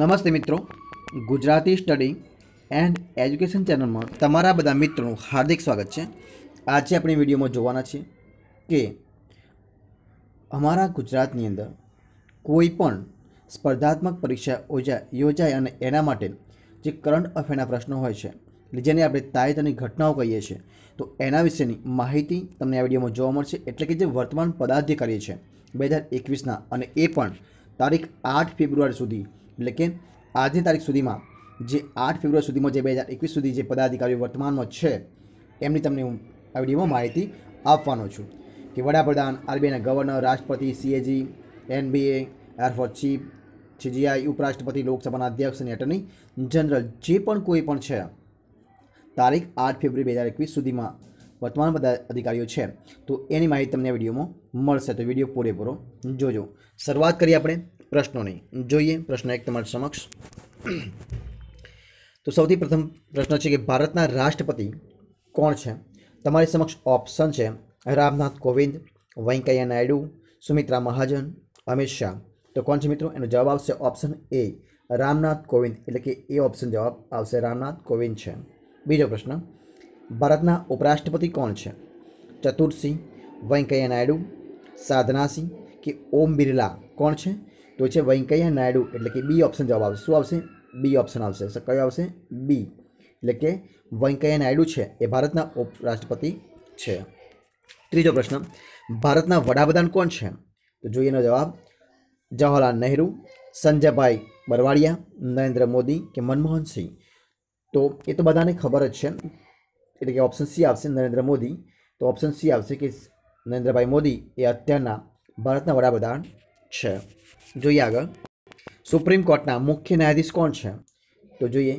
નમસ્તે મિત્રો Gujarati study and education ચેનલમાં તમારા બધા મિત્રોનું હાર્દિક સ્વાગત છે આજે આપણે વિડીયોમાં જોવાના છીએ કે અમારા ગુજરાતની અંદર કોઈ પણ સ્પર્ધાત્મક પરીક્ષા યોજા યોજાય અને એના માટે જે કરંટ અફેરના પ્રશ્નો હોય છે જેને આપણે તાજેતરની ઘટનાઓ કહીએ છીએ તો એના વિશેની માહિતી તમને આ વિડીયોમાં જોવા મળશે એટલે કે જે વર્તમાન પદાધિકારી છે બે હજાર એકવીસના અને એ પણ તારીખ આઠ ફેબ્રુઆરી સુધી એટલે કે આજની તારીખ સુધીમાં જે આઠ ફેબ્રુઆરી સુધીમાં જે બે હજાર એકવીસ સુધી જે પદાધિકારીઓ વર્તમાનમાં છે એમની તમને હું આ વિડીયોમાં માહિતી આપવાનો છું કે વડાપ્રધાન આરબીઆઈના ગવર્નર રાષ્ટ્રપતિ CAG NBA air force chief CGI ઉપરાષ્ટ્રપતિ લોકસભાના અધ્યક્ષ અને એટર્ની જનરલ જે પણ કોઈ પણ છે તારીખ આઠ ફેબ્રુઆરી બે હજાર એકવીસ સુધીમાં વર્તમાન અધિકારીઓ છે તો એની માહિતી તમને આ વિડીયોમાં મળશે તો વિડીયો પૂરેપૂરો જોજો શરૂઆત કરીએ આપણે પ્રશ્નોની જોઈએ પ્રશ્ન એક તમારી સમક્ષ તો સૌથી પ્રથમ પ્રશ્ન છે કે ભારતના રાષ્ટ્રપતિ કોણ છે તમારી સમક્ષ ઓપ્શન છે રામનાથ કોવિંદ વેંકૈયા નાયડુ સુમિત્રા મહાજન અમિત શાહ તો કોણ છે મિત્રો એનો જવાબ આવશે ઓપ્શન એ રામનાથ કોવિંદ એટલે કે એ ઓપ્શન જવાબ આવશે રામનાથ કોવિંદ છે બીજો પ્રશ્ન ભારતના ઉપરાષ્ટ્રપતિ કોણ છે ચતુરસિંહ વેંકૈયા નાયડુ સાધના સિંહ કે ઓમ બિરલા કોણ છે તો છે વેંકૈયા નાયડુ એટલે કે બી ઓપ્શન જવાબ આવશે શું આવશે બી ઓપ્શન આવશે તો કયો આવશે બી એટલે કે વેંકૈયા નાયડુ છે એ ભારતના ઉપરાષ્ટ્રપતિ છે ત્રીજો પ્રશ્ન ભારતના વડાપ્રધાન કોણ છે તો જોઈએ એનો જવાબ જવાહરલાલ નહેરુ સંજયભાઈ બરવાડિયા નરેન્દ્ર મોદી કે મનમોહન સિંહ તો એ તો બધાને ખબર જ છે એટલે કે ઓપ્શન સી આવશે નરેન્દ્ર મોદી તો ઓપ્શન સી આવશે કે નરેન્દ્રભાઈ મોદી એ અત્યારના ભારતના વડાપ્રધાન છે જોઈએ આગળ સુપ્રીમ કોર્ટના મુખ્ય ન્યાયાધીશ કોણ છે તો જોઈએ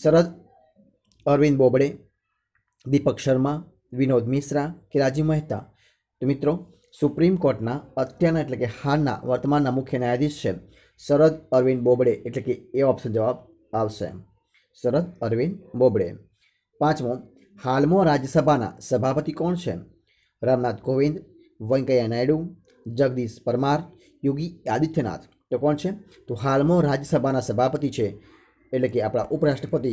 શરદ અરવિંદ બોબડે દીપક શર્મા વિનોદ મિશ્રા કે રાજીવ મહેતા તો મિત્રો સુપ્રીમ કોર્ટના અત્યારના એટલે કે હાલના વર્તમાનના મુખ્ય ન્યાયાધીશ છે શરદ અરવિંદ બોબડે એટલે કે એ ઓપ્શન જવાબ આવશે શરદ અરવિંદ બોબડે પાંચમો હાલમાં રાજ્યસભાના સભાપતિ કોણ છે રામનાથ કોવિંદ વેંકૈયા નાયડુ જગદીશ પરમાર યોગી આદિત્યનાથ તો કોણ છે તો હાલમાં રાજ્યસભાના સભાપતિ છે એટલે કે આપણા ઉપરાષ્ટ્રપતિ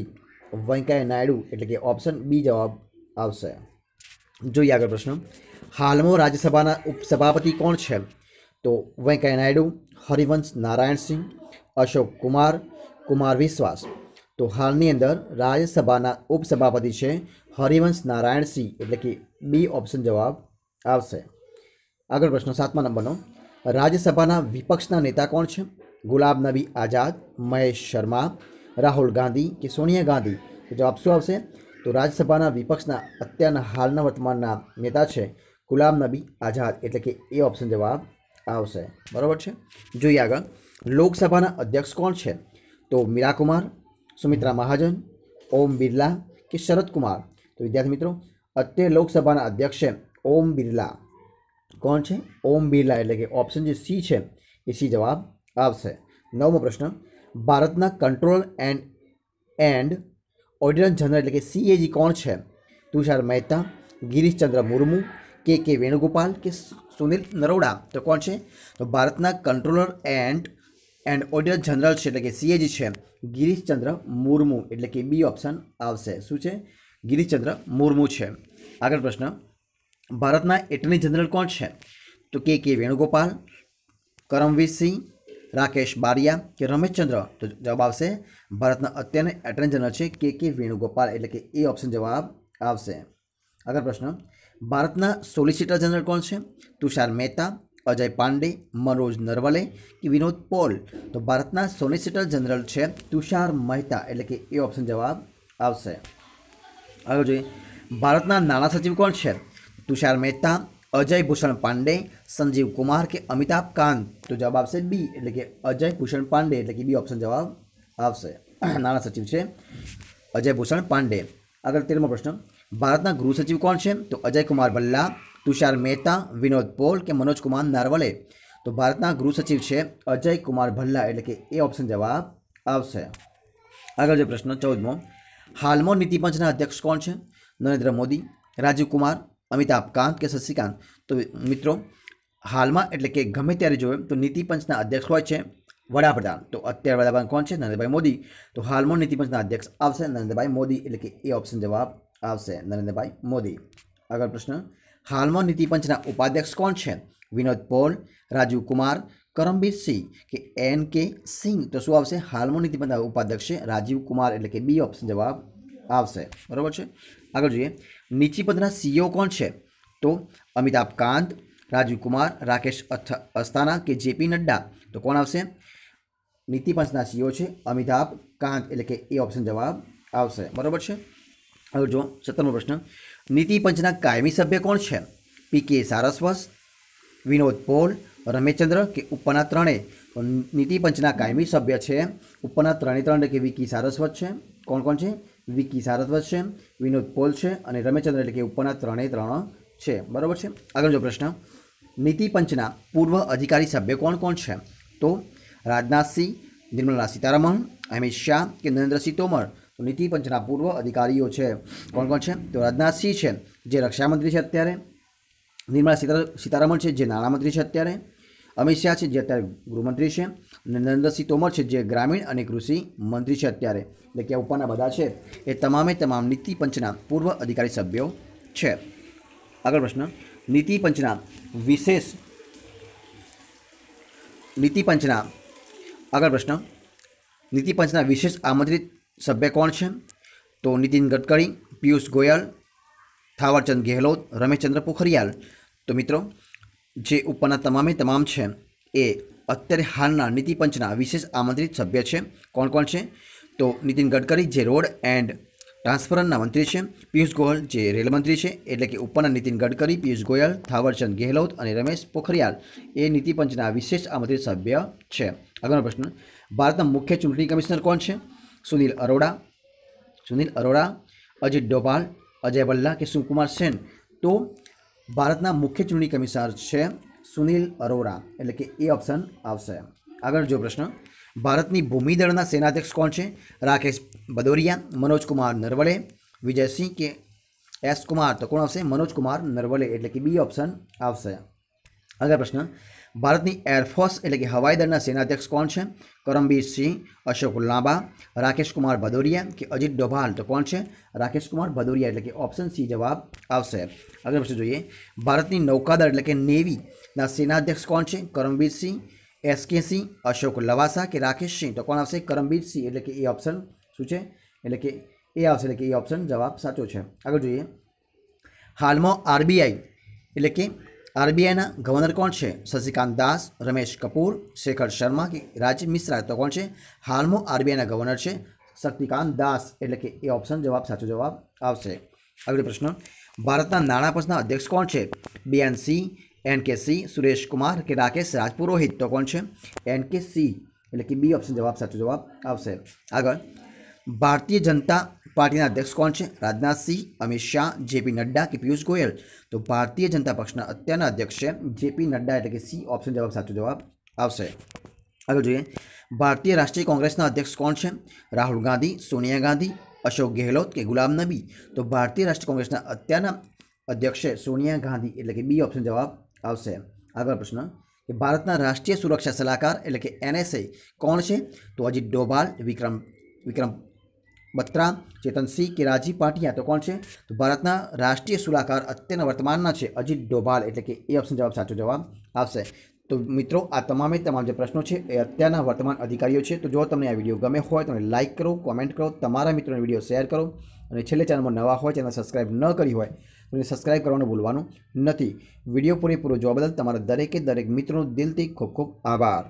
વેંકૈયા નાયડુ એટલે કે ઓપ્શન બી જવાબ આવશે જોઈએ આગળ પ્રશ્ન હાલમાં રાજ્યસભાના ઉપસભાપતિ કોણ છે તો વેંકૈયા નાયડુ હરિવંશ નારાયણસિંહ અશોક કુમાર કુમાર વિશ્વાસ તો હાલની અંદર રાજ્યસભાના ઉપસભાપતિ છે હરિવંશ નારાયણસિંહ એટલે કે બી ઓપ્શન જવાબ આવશે આગળ પ્રશ્ન સાતમા નંબરનો રાજ્યસભાના વિપક્ષના નેતા કોણ છે ગુલાબ નબી આઝાદ મહેશ શર્મા રાહુલ ગાંધી કે સોનિયા ગાંધી તો જવાબ શું આવશે તો રાજ્યસભાના વિપક્ષના અત્યારના હાલના વર્તમાનના નેતા છે ગુલામ નબી આઝાદ એટલે કે એ ઓપ્શન જવાબ આવશે બરાબર છે જોઈએ આગળ લોકસભાના અધ્યક્ષ કોણ છે તો મીરાકુમાર સુમિત્રા મહાજન ઓમ બિરલા કે શરદ કુમાર તો વિદ્યાર્થી મિત્રો અત્યારે લોકસભાના અધ્યક્ષ છે ઓમ બિરલા कौन छे ओमビला એટલે કે ઓપ્શન જે સી છે એસી જવાબ આવશે નવમો પ્રશ્ન ભારત ના control and and ordinance general એટલે કે સીએજી કોણ છે તુષાર મેતા ગિરિશ ચંદ્ર મૂર્મુ ક케이 વેણુગોપાલ કે સુનિલ નરોડા તો કોણ છે તો ભારત ના controller and and ordinance general છે એટલે કે સીએજી છે ગિરિશ ચંદ્ર મૂર્મુ એટલે કે બી ઓપ્શન આવશે શું છે ગિરિશ ચંદ્ર મૂર્મુ છે આગળ પ્રશ્ન ભારતના એટર્ની જનરલ કોણ છે તો કે કે વેણુગોપાલ કરમવીર સિંહ રાકેશ બારિયા કે રમેશચંદ્ર તો જવાબ આવશે ભારતના અત્યારના એટર્ની જનરલ છે કે કે વેણુગોપાલ એટલે કે એ ઓપ્શન જવાબ આવશે આગળ પ્રશ્ન ભારતના સોલિસિટર જનરલ કોણ છે તુષાર મહેતા અજય પાંડે મનોજ નરવલે કે વિનોદ પોલ તો ભારતના સોલિસિટર જનરલ છે તુષાર મહેતા એટલે કે એ ઓપ્શન જવાબ આવશે આગળ જોઈએ ભારતના નાણાં સચિવ કોણ છે તુષાર મહેતા અજય ભૂષણ પાંડે સંજીવ કુમાર કે અમિતાભ કાંત તો જવાબ આવશે બી એટલે કે અજય ભૂષણ પાંડે એટલે કે બી ઓપ્શન જવાબ આવશે નાણાં સચિવ છે અજય ભૂષણ પાંડે આગળ તેરમો પ્રશ્ન ભારતના ગૃહ સચિવ કોણ છે તો અજય કુમાર ભલ્લા તુષાર મહેતા વિનોદ પોલ કે મનોજ કુમાર નારવલે તો ભારતના ગૃહ સચિવ છે અજય કુમાર ભલ્લા એટલે કે એ ઓપ્શન જવાબ આવશે આગળ જે પ્રશ્ન ચૌદમો હાલમાં નીતિ પંચના અધ્યક્ષ કોણ છે નરેન્દ્ર મોદી રાજીવ કુમાર અમિતાભ કાંત કે શશિકાંત તો મિત્રો હાલમાં એટલે કે ગમે ત્યારે જોવે તો નીતિ પંચના અધ્યક્ષ હોય છે વડાપ્રધાન તો અત્યારે વડાપ્રધાન કોણ છે નરેન્દ્રભાઈ મોદી તો હાલમાં નીતિ પંચના અધ્યક્ષ આવશે નરેન્દ્રભાઈ મોદી એટલે કે એ ઓપ્શન જવાબ આવશે નરેન્દ્રભાઈ મોદી આગળ પ્રશ્ન હાલમાં નીતિ પંચના ઉપાધ્યક્ષ કોણ છે વિનોદ પોલ રાજીવ કુમાર કરમબીર સિંહ કે એન કે સિંહ તો શું આવશે હાલમાં નીતિ પંચના ઉપાધ્યક્ષ છે રાજીવ કુમાર એટલે કે બી ઓપ્શન જવાબ આવશે બરાબર છે આગળ જોઈએ નીચી પદના સીઓ e કોણ છે તો અમિતાભ કાંત રાજીવ કુમાર રાકેશ અસ્થાના કે જેપી નડ્ડા તો કોણ આવશે નીતિ પંચના સીઓ e છે અમિતાભ કાંત એટલે કે એ ઓપ્શન જવાબ આવશે બરાબર છે હવે જો સત્તરમો પ્રશ્ન નીતિ પંચના કાયમી સભ્ય કોણ છે પી કે સારસ્વસ વિનોદ પોલ રમેશચંદ્ર કે ઉપરના ત્રણેય નીતિ પંચના કાયમી સભ્ય છે ઉપરના ત્રણે ત્રણ એટલે કે વિકી સારસ્વત છે કોણ કોણ છે વિકી સારસ્વત છે વિનોદ પોલ છે અને રમેશચંદ્ર એટલે કે ઉપરના ત્રણેય ત્રણ છે બરાબર છે આગળનો પ્રશ્ન નીતિ પંચના પૂર્વ અધિકારી સભ્ય કોણ કોણ છે તો રાજનાથસિંહ નિર્મલા સીતારમણ અમિત શાહ કે નરેન્દ્રસિંહ તોમર તો નીતિ પંચના પૂર્વ અધિકારીઓ છે કોણ કોણ છે તો રાજનાથસિંહ છે જે રક્ષામંત્રી છે અત્યારે નિર્મલા સીતારમણ છે જે નાણામંત્રી છે અત્યારે અમિત શાહ છે જે અત્યારે ગૃહમંત્રી છે અને નરેન્દ્રસિંહ તોમર છે જે ગ્રામીણ અને કૃષિ મંત્રી છે અત્યારે એટલે કે ઉપરના બધા છે એ તમામે તમામ નીતિ પંચના પૂર્વ અધિકારી સભ્યો છે આગળ પ્રશ્ન નીતિ પંચના વિશેષ નીતિ પંચના આગળ પ્રશ્ન નીતિ પંચના વિશેષ આમંત્રિત સભ્ય કોણ છે તો નીતિન ગડકરી પિયુષ ગોયલ થાવરચંદ ગેહલોત રમેશચંદ્ર પોખરિયાલ તો મિત્રો જે ઉપરના તમામે તમામ છે એ અત્યારે હાલના નીતિપંચના વિશેષ આમંત્રિત સભ્ય છે કોણ કોણ છે તો નીતિન ગડકરી જે રોડ એન્ડ ટ્રાન્સફરનના મંત્રી છે પિયુષ ગોયલ જે રેલ મંત્રી છે એટલે કે ઉપરના નીતિન ગડકરી પિયુષ ગોયલ થાવરચંદ ગેહલોત અને રમેશ પોખરિયાલ એ નીતિપંચના વિશેષ આમંત્રિત સભ્ય છે આગળનો પ્રશ્ન ભારતના મુખ્ય ચૂંટણી કમિશનર કોણ છે સુનિલ અરોડા સુનિલ અરોડા અજીત ડોભાલ અજય ભલ્લા કે સુકુમાર સેન તો ભારતના મુખ્ય ચૂંટણી કમિશનર છે સુનિલ અરોરા એટલે કે એ ઓપ્શન આવશે આગળ જો પ્રશ્ન ભારતની ભૂમિદળના સેનાધ્યક્ષ કોણ છે રાકેશ બદોરિયા મનોજકુમાર નરવળે વિજયસિંહ કે એસ કુમાર તો કોણ આવશે મનોજકુમાર નરવળે એટલે કે બી ઓપ્શન આવશે આગળ પ્રશ્ન भारतनी एयर फोर्स એટલે કે હવાઈ દળના સેનાધ્યક્ષ કોણ છે કરમबीर Singh अशोक લંબા राकेश कुमार बदोरિયા કે अजीत ડોભાન તો કોણ છે राकेश कुमार बदोरિયા એટલે કે ઓપ્શન C જવાબ આવશે આગળ જોઈએ ભારતની નૌકાદળ એટલે કે નેવીના સેનાધ્યક્ષ કોણ છે કરમबीर Singh SKC अशोक લવાસા કે राकेश Singh તો કોણ આવશે કરમबीर Singh એટલે કે A ઓપ્શન શું છે એટલે કે A આવશે એટલે કે A ઓપ્શન જવાબ સાચો છે આગળ જોઈએ હાલમાં RBI એટલે કે आरबीएना गवर्नर कौन से शशिकांत दास रमेश कपूर शेखर शर्मा के राज्य मिश्रा तो कौन से हालमो आरबीआईना गवर्नर से शशिकांत दास એટલે કે એ ઓપ્શન જવાબ સાચો જવાબ આવશે હવે પ્રશ્ન ભારત નાણાપસના અધ્યક્ષ કોણ છે બીએનસી એનકેસી સુરેશ કુમાર કે રાકેશ રાજપૂત રોહિત તો કોણ છે એનકેસી એટલે કે બી ઓપ્શન જવાબ સાચો જવાબ આવશે આગળ ભારતીય જનતા पार्टी अध्यक्ष कौन है राजनाथ सिंह अमित शाह जेपी नड्डा के पीयूष गोयल तो भारतीय जनता पक्ष अत्यार अध्यक्ष जेपी नड्डा एट्ल के सी ऑप्शन जवाब साचो जवाब आगे जुए भारतीय राष्ट्रीय कांग्रेस अध्यक्ष कौन है राहुल गांधी सोनिया गांधी अशोक गहलोत के गुलाम नबी तो भारतीय राष्ट्रीय कांग्रेस अत्यार अध्यक्ष सोनिया गांधी एट्ल के बी ऑप्शन जवाब आगे प्रश्न भारत राष्ट्रीय सुरक्षा सलाहकार एट्ल के एन एस आई कौन है तो अजीत डोभाल विक्रम विक्रम બત્રા ચેતનસિંહ કે રાજીવ પાટિયા તો કોણ છે તો ભારતના રાષ્ટ્રીય સુલાકાર અત્યારના વર્તમાનના છે અજીત ડોભાલ એટલે કે એ ઓપ્શન જવાબ સાચો જવાબ આવશે તો મિત્રો આ તમામે તમામ જે પ્રશ્નો છે એ અત્યારના વર્તમાન અધિકારીઓ છે તો જો તમને આ વિડીયો ગમે હોય તો લાઇક કરો કોમેન્ટ કરો તમારા મિત્રોને વિડીયો શેર કરો અને છેલ્લે ચેનલમાં નવા હોય ચેનલ સબસ્ક્રાઇબ ન કરી હોય તો સબસ્ક્રાઇબ કરવાનું ભૂલવાનું નથી વિડીયો પૂરેપૂરો જોવા બદલ તમારા દરેકે દરેક મિત્રોનો દિલથી ખૂબ ખૂબ આભાર